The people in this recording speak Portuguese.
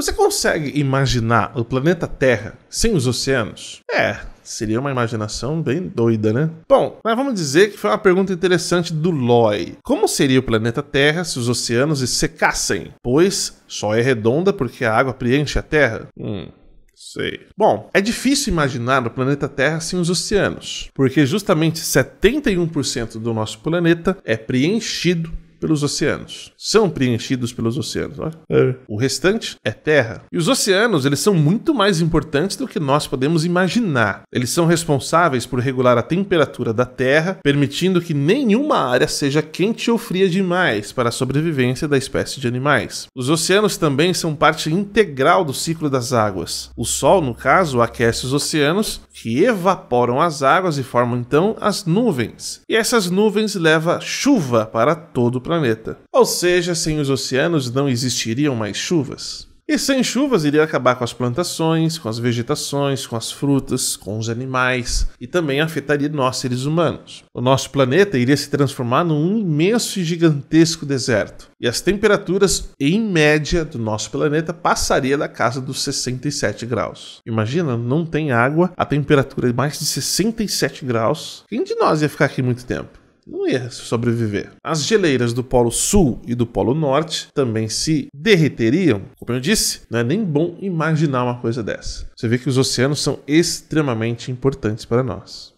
Você consegue imaginar o planeta Terra sem os oceanos? É, Seria uma imaginação bem doida, né? Bom, mas vamos dizer que foi uma pergunta interessante do Loy. Como seria o planeta Terra se os oceanos secassem? Pois só é redonda porque a água preenche a Terra? Hum. Sei. Bom, é difícil imaginar o planeta Terra sem os oceanos, porque justamente 71% do nosso planeta é preenchido pelos oceanos. São preenchidos pelos oceanos, ó. É. O restante é terra. E os oceanos, eles são muito mais importantes do que nós podemos imaginar. Eles são responsáveis por regular a temperatura da terra, permitindo que nenhuma área seja quente ou fria demais para a sobrevivência da espécie de animais. Os oceanos também são parte integral do ciclo das águas. O sol, no caso, aquece os oceanos, que evaporam as águas e formam então as nuvens. E essas nuvens levam chuva para todo o planeta. Ou seja, sem os oceanos não existiriam mais chuvas. E sem chuvas iria acabar com as plantações, com as vegetações, com as frutas, com os animais e também afetaria nós seres humanos. O nosso planeta iria se transformar num imenso e gigantesco deserto. E as temperaturas, em média, do nosso planeta passaria da casa dos 67 graus. Imagina, não tem água, a temperatura é mais de 67 graus. Quem de nós ia ficar aqui muito tempo? não ia sobreviver. As geleiras do Polo Sul e do Polo Norte também se derreteriam. Como eu disse, não é nem bom imaginar uma coisa dessa. Você vê que os oceanos são extremamente importantes para nós.